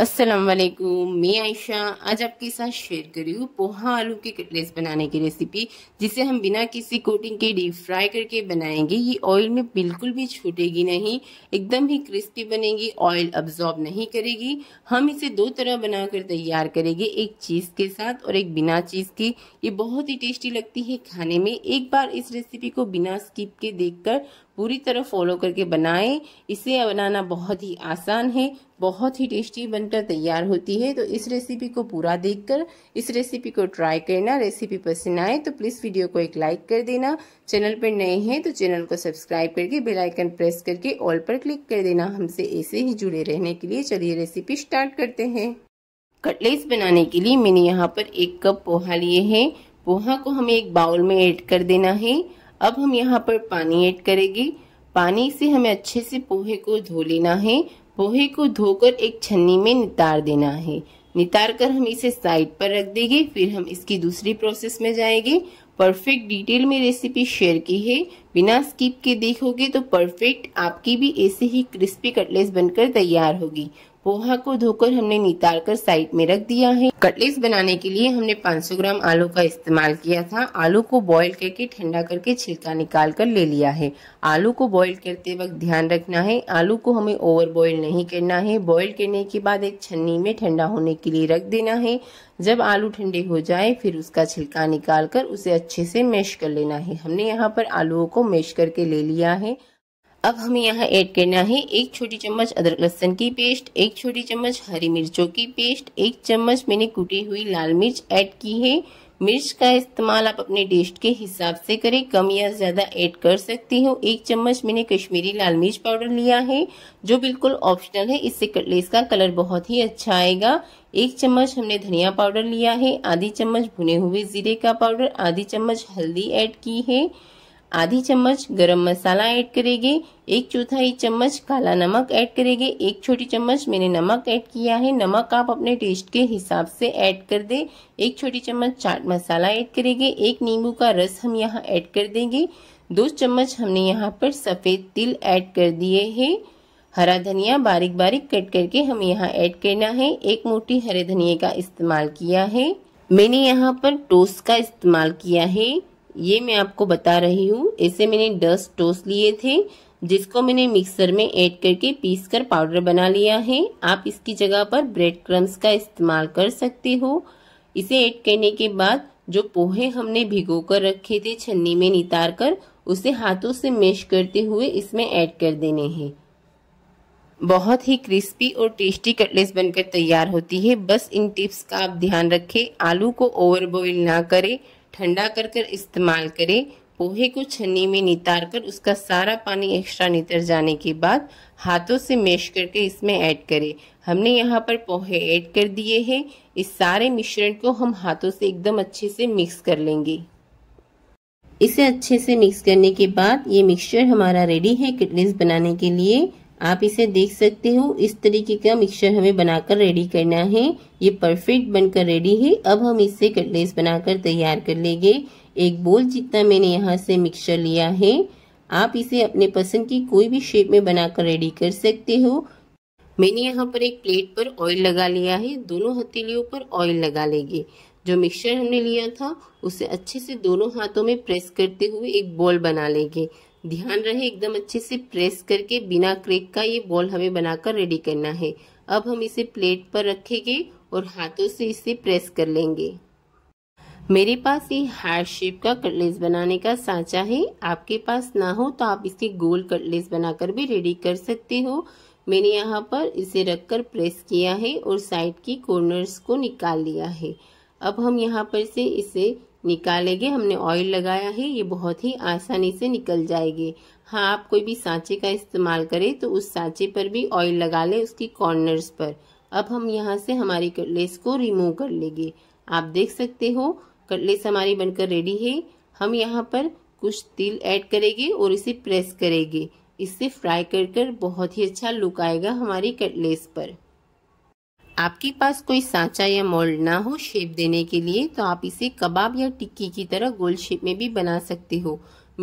असलकुम मैं आयशा आज आपके साथ शेयर कर रही हूँ पोहा आलू के कटलेट्स बनाने की रेसिपी जिसे हम बिना किसी कोटिंग के डीप फ्राई करके बनाएंगे ये ऑयल में बिल्कुल भी छूटेगी नहीं एकदम ही क्रिस्पी बनेगी ऑयल अब्जॉर्ब नहीं करेगी हम इसे दो तरह बनाकर तैयार करेंगे एक चीज़ के साथ और एक बिना चीज़ के ये बहुत ही टेस्टी लगती है खाने में एक बार इस रेसिपी को बिना स्किप के देख पूरी तरह फॉलो करके बनाएं इसे बनाना बहुत ही आसान है बहुत ही टेस्टी बनकर तैयार होती है तो इस रेसिपी को पूरा देखकर इस रेसिपी को ट्राई करना रेसिपी पसंद आए तो प्लीज़ वीडियो को एक लाइक कर देना चैनल पर नए हैं तो चैनल को सब्सक्राइब करके बेल आइकन प्रेस करके ऑल पर क्लिक कर देना हमसे ऐसे ही जुड़े रहने के लिए चलिए रेसिपी स्टार्ट करते हैं कटलेट्स बनाने के लिए मैंने यहाँ पर एक कप पोहा लिए हैं पोहा को हमें एक बाउल में ऐड कर देना है अब हम यहाँ पर पानी ऐड करेंगे पानी से हमें अच्छे से पोहे को धो लेना है पोहे को धोकर एक छन्नी में नितार देना है नितार कर हम इसे साइड पर रख देंगे फिर हम इसकी दूसरी प्रोसेस में जाएंगे परफेक्ट डिटेल में रेसिपी शेयर की है बिना स्किप के देखोगे तो परफेक्ट आपकी भी ऐसे ही क्रिस्पी कटलेस बनकर तैयार होगी पोहा को धोकर हमने नितार कर साइड में रख दिया है कटलेट्स बनाने के लिए हमने 500 ग्राम आलू का इस्तेमाल किया था आलू को बॉईल करके ठंडा करके छिलका निकाल कर ले लिया है आलू को बॉईल करते वक्त ध्यान रखना है आलू को हमें ओवर बॉईल नहीं करना है बॉईल करने के बाद एक छन्नी में ठंडा होने के लिए रख देना है जब आलू ठंडे हो जाए फिर उसका छिलका निकाल कर उसे अच्छे से मैश कर लेना है हमने यहाँ पर आलुओं को मैश करके ले लिया है अब हमें यहाँ ऐड करना है एक छोटी चम्मच अदरक लहसन की पेस्ट एक छोटी चम्मच हरी मिर्चों की पेस्ट एक चम्मच मैंने कूटी हुई लाल मिर्च ऐड की है मिर्च का इस्तेमाल आप अपने टेस्ट के हिसाब से करें कम या ज़्यादा ऐड कर सकते हो एक चम्मच मैंने कश्मीरी लाल मिर्च पाउडर लिया है जो बिल्कुल ऑप्शनल है इससे कटलेस का कलर बहुत ही अच्छा आएगा एक चम्मच हमने धनिया पाउडर लिया है आधी चम्मच भुने हुए जीरे का पाउडर आधी चम्मच हल्दी ऐड की है आधी चम्मच गरम मसाला ऐड करेंगे एक चौथाई चम्मच काला नमक ऐड करेंगे एक छोटी चम्मच मैंने नमक ऐड किया है नमक आप अपने टेस्ट के हिसाब से ऐड कर दें एक छोटी चम्मच चाट मसाला ऐड करेंगे एक नींबू का रस हम यहाँ ऐड कर देंगे दो चम्मच हमने यहाँ पर सफ़ेद तिल ऐड कर दिए है हरा धनिया बारीक बारीक कट करके हम यहाँ ऐड करना है एक मोटी हरे धनिए का इस्तेमाल किया है मैंने यहाँ पर टोस्ट का इस्तेमाल किया है ये मैं आपको बता रही हूँ इसे मैंने दस टोस्ट लिए थे जिसको मैंने मिक्सर में ऐड करके पीस कर पाउडर बना लिया है आप इसकी जगह पर ब्रेड क्रम्स का इस्तेमाल कर सकते हो इसे ऐड करने के बाद जो पोहे हमने भिगो कर रखे थे छन्नी में नितार कर उसे हाथों से मैश करते हुए इसमें ऐड कर देने हैं बहुत ही क्रिस्पी और टेस्टी कटलेस बनकर तैयार होती है बस इन टिप्स का आप ध्यान रखें आलू को ओवर बॉइल ना करें ठंडा कर कर इस्तेमाल करें पोहे को छन्नी में नितार कर उसका सारा पानी एक्स्ट्रा नितर जाने के बाद हाथों से मेश करके इसमें ऐड करें हमने यहाँ पर पोहे ऐड कर दिए हैं इस सारे मिश्रण को हम हाथों से एकदम अच्छे से मिक्स कर लेंगे इसे अच्छे से मिक्स करने के बाद ये मिक्सचर हमारा रेडी है किटलीस बनाने के लिए आप इसे देख सकते हो इस तरीके का मिक्सचर हमें बनाकर रेडी करना है ये परफेक्ट बनकर रेडी है अब हम इससे कटलेस बनाकर तैयार कर लेंगे एक बोल जितना मैंने यहाँ से मिक्सचर लिया है आप इसे अपने पसंद की कोई भी शेप में बनाकर रेडी कर सकते हो मैंने यहाँ पर एक प्लेट पर ऑयल लगा लिया है दोनों हथेलियों पर ऑयल लगा लेंगे जो मिक्सचर हमने लिया था उसे अच्छे से दोनों हाथों में प्रेस करते हुए एक बॉल बना लेंगे ध्यान रहे एकदम अच्छे से प्रेस करके बिना क्रेक का ये बॉल हमें बनाकर रेडी करना है अब हम इसे प्लेट पर रखेंगे और हाथों से इसे प्रेस कर लेंगे मेरे पास ये हार्ड शेप का कटलेस बनाने का सांचा है आपके पास ना हो तो आप इसके गोल कटलेस बनाकर भी रेडी कर सकते हो मैंने यहाँ पर इसे रखकर प्रेस किया है और साइड की कॉर्नर्स को निकाल लिया है अब हम यहाँ पर से इसे निकालेंगे हमने ऑयल लगाया है ये बहुत ही आसानी से निकल जाएगी हाँ आप कोई भी सांचे का इस्तेमाल करें तो उस सांचे पर भी ऑयल लगा लें उसकी कॉर्नर्स पर अब हम यहाँ से हमारी कटलेस को रिमूव कर लेंगे आप देख सकते हो कटलेस हमारी बनकर रेडी है हम यहाँ पर कुछ तिल ऐड करेंगे और इसे प्रेस करेंगे इससे फ्राई कर कर बहुत ही अच्छा लुक आएगा हमारी कटलेस पर आपके पास कोई सांचा या मोल्ड ना हो शेप देने के लिए तो आप इसे कबाब या टिक्की की तरह गोल शेप में भी बना सकते हो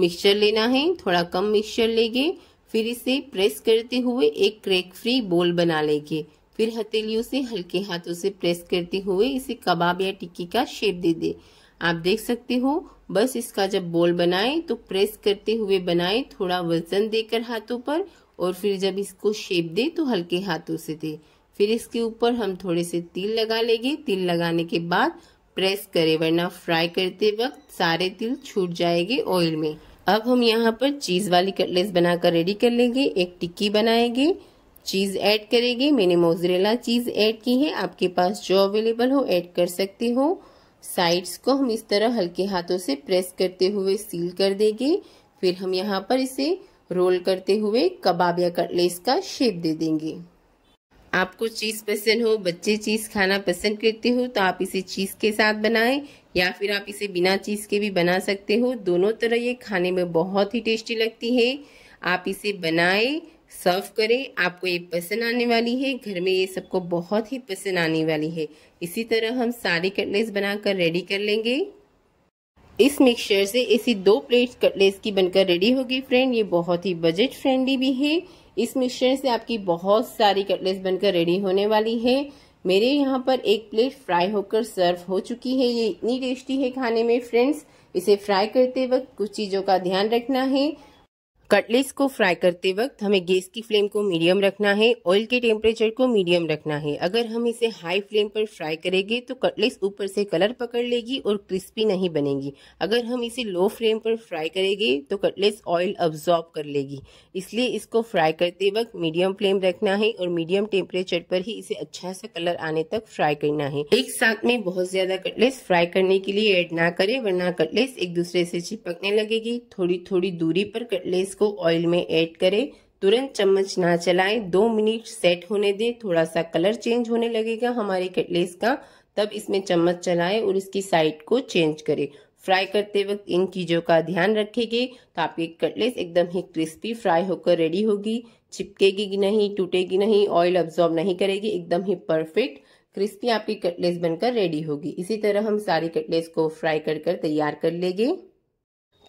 मिक्सचर लेना है थोड़ा कम मिक्सचर लेंगे फिर इसे प्रेस करते हुए एक क्रैक फ्री बोल बना लेंगे फिर हथेलियों से हल्के हाथों से प्रेस करते हुए इसे कबाब या टिक्की का शेप दे दे आप देख सकते हो बस इसका जब बोल बनाए तो प्रेस करते हुए बनाए थोड़ा वजन देकर हाथों पर और फिर जब इसको शेप दे तो हल्के हाथों से दे फिर इसके ऊपर हम थोड़े से तिल लगा लेंगे तिल लगाने के बाद प्रेस करें वरना फ्राई करते वक्त सारे तिल छूट जाएंगे ऑयल में अब हम यहाँ पर चीज़ वाली कटलेस बनाकर रेडी कर लेंगे एक टिक्की बनाएंगे चीज़ ऐड करेंगे मैंने मोजरेला चीज़ ऐड की है आपके पास जो अवेलेबल हो ऐड कर सकते हो साइड्स को हम इस तरह हल्के हाथों से प्रेस करते हुए सील कर देंगे फिर हम यहाँ पर इसे रोल करते हुए कबाब या कटलेस का शेप दे देंगे आपको चीज़ पसंद हो बच्चे चीज़ खाना पसंद करते हो तो आप इसे चीज़ के साथ बनाएं या फिर आप इसे बिना चीज़ के भी बना सकते हो दोनों तरह ये खाने में बहुत ही टेस्टी लगती है आप इसे बनाएं सर्व करें आपको ये पसंद आने वाली है घर में ये सबको बहुत ही पसंद आने वाली है इसी तरह हम सारे कटलेट्स बनाकर रेडी कर लेंगे इस मिक्सचर से ऐसी दो प्लेट कटलेट्स की बनकर रेडी होगी फ्रेंड ये बहुत ही बजट फ्रेंडली भी है इस मिश्रण से आपकी बहुत सारी कटलेट्स बनकर रेडी होने वाली है मेरे यहाँ पर एक प्लेट फ्राई होकर सर्व हो चुकी है ये इतनी टेस्टी है खाने में फ्रेंड्स इसे फ्राई करते वक्त कुछ चीज़ों का ध्यान रखना है कटलेट्स को फ्राई करते वक्त हमें गैस की फ्लेम को मीडियम रखना है ऑयल के टेम्परेचर को मीडियम रखना है अगर हम इसे हाई फ्लेम पर फ्राई करेंगे तो कटलेट्स ऊपर से कलर पकड़ लेगी और क्रिस्पी नहीं बनेगी अगर हम इसे लो फ्लेम पर फ्राई करेंगे तो कटलेट्स ऑयल अब्जॉर्ब कर लेगी इसलिए इसको फ्राई करते वक्त मीडियम फ्लेम रखना है और मीडियम टेम्परेचर पर ही इसे अच्छा सा कलर आने तक फ्राई करना है एक साथ में बहुत ज्यादा कटलेट्स फ्राई करने के लिए एड ना करें वरना कटलेट्स एक दूसरे से चिपकने लगेगी थोड़ी थोड़ी दूरी पर कटलेट्स को को ऑयल में ऐड करें तुरंत चम्मच ना चलाएं दो मिनट सेट होने दें थोड़ा सा कलर चेंज होने लगेगा हमारे कटलेस का तब इसमें चम्मच चलाएं और इसकी साइड को चेंज करें फ्राई करते वक्त इन चीज़ों का ध्यान रखेंगे तो आपकी कटलेस एकदम ही क्रिस्पी फ्राई होकर रेडी होगी चिपकेगी नहीं टूटेगी नहीं ऑयल अब्जॉर्ब नहीं करेगी एकदम ही परफेक्ट क्रिस्पी आपकी कटलेस बनकर रेडी होगी इसी तरह हम सारी कटलेस को फ्राई कर कर तैयार कर लेंगे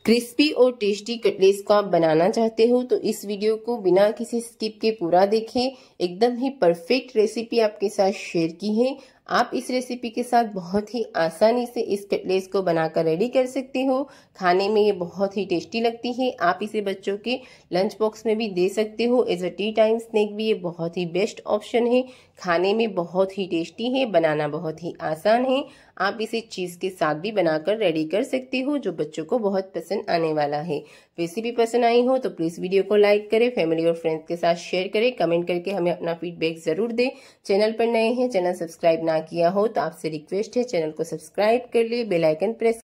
क्रिस्पी और टेस्टी कटलेट्स को आप बनाना चाहते हो तो इस वीडियो को बिना किसी स्किप के पूरा देखें एकदम ही परफेक्ट रेसिपी आपके साथ शेयर की है आप इस रेसिपी के साथ बहुत ही आसानी से इस कटलेस को बनाकर रेडी कर सकते हो खाने में ये बहुत ही टेस्टी लगती है आप इसे बच्चों के लंच बॉक्स में भी दे सकते हो as a tea time snack भी ये बहुत ही बेस्ट ऑप्शन है खाने में बहुत ही टेस्टी है बनाना बहुत ही आसान है आप इसे चीज़ के साथ भी बनाकर रेडी कर सकते हो जो बच्चों को बहुत पसंद आने वाला है रेसिपी पसंद आई हो तो प्लीज़ वीडियो को लाइक करें फैमिली और फ्रेंड्स के साथ शेयर करें कमेंट करके हमें अपना फीडबैक ज़रूर दें चैनल पर नए हैं चैनल सब्सक्राइब ना ना किया हो तो आपसे रिक्वेस्ट है चैनल को सब्सक्राइब कर लिए बेलाइकन प्रेस